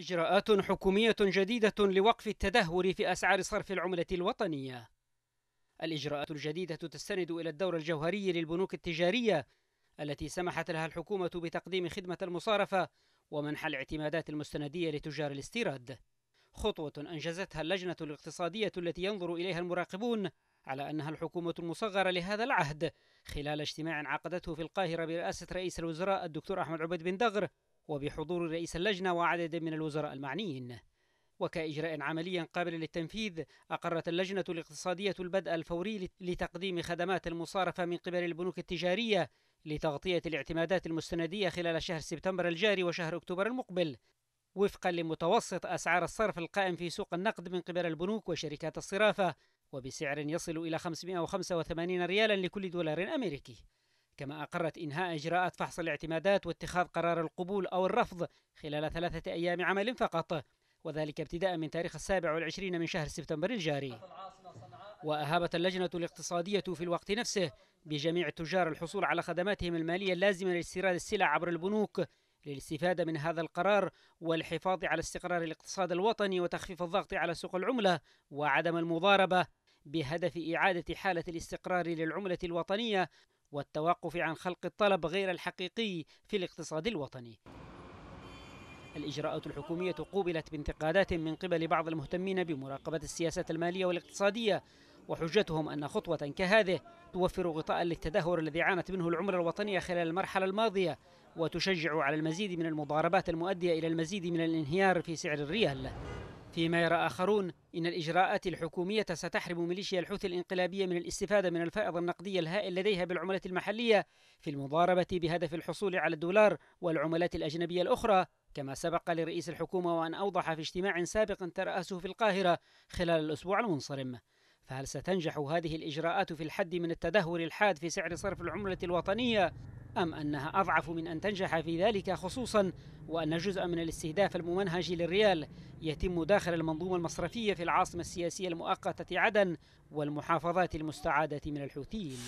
إجراءات حكومية جديدة لوقف التدهور في أسعار صرف العملة الوطنية. الإجراءات الجديدة تستند إلى الدور الجوهري للبنوك التجارية التي سمحت لها الحكومة بتقديم خدمة المصارفة ومنح الاعتمادات المستندية لتجار الاستيراد. خطوة أنجزتها اللجنة الاقتصادية التي ينظر إليها المراقبون على أنها الحكومة المصغرة لهذا العهد خلال اجتماع عقدته في القاهرة برئاسة رئيس الوزراء الدكتور أحمد عبيد بن دغر وبحضور رئيس اللجنة وعدد من الوزراء المعنيين وكإجراء عملي قابل للتنفيذ أقرت اللجنة الاقتصادية البدء الفوري لتقديم خدمات المصارفة من قبل البنوك التجارية لتغطية الاعتمادات المستندية خلال شهر سبتمبر الجاري وشهر أكتوبر المقبل وفقا لمتوسط أسعار الصرف القائم في سوق النقد من قبل البنوك وشركات الصرافة وبسعر يصل إلى 585 ريالا لكل دولار أمريكي كما أقرت إنهاء إجراءات فحص الاعتمادات واتخاذ قرار القبول أو الرفض خلال ثلاثة أيام عمل فقط وذلك ابتداء من تاريخ السابع والعشرين من شهر سبتمبر الجاري وأهابت اللجنة الاقتصادية في الوقت نفسه بجميع التجار الحصول على خدماتهم المالية اللازمة لاستيراد السلع عبر البنوك للاستفادة من هذا القرار والحفاظ على استقرار الاقتصاد الوطني وتخفيف الضغط على سوق العملة وعدم المضاربة بهدف إعادة حالة الاستقرار للعملة الوطنية والتوقف عن خلق الطلب غير الحقيقي في الاقتصاد الوطني الإجراءات الحكومية قوبلت بانتقادات من قبل بعض المهتمين بمراقبة السياسة المالية والاقتصادية وحجتهم أن خطوة كهذه توفر غطاء للتدهور الذي عانت منه العملة الوطنية خلال المرحلة الماضية وتشجع على المزيد من المضاربات المؤدية إلى المزيد من الانهيار في سعر الريال فيما يرى آخرون إن الإجراءات الحكومية ستحرم ميليشيا الحوثي الإنقلابية من الاستفادة من الفائض النقدي الهائل لديها بالعملة المحلية في المضاربة بهدف الحصول على الدولار والعملات الأجنبية الأخرى كما سبق لرئيس الحكومة وأن أوضح في اجتماع سابق ترأسه في القاهرة خلال الأسبوع المنصرم فهل ستنجح هذه الإجراءات في الحد من التدهور الحاد في سعر صرف العملة الوطنية أم أنها أضعف من أن تنجح في ذلك خصوصا وأن جزء من الاستهداف الممنهج للريال يتم داخل المنظومة المصرفية في العاصمة السياسية المؤقتة عدن والمحافظات المستعادة من الحوثيين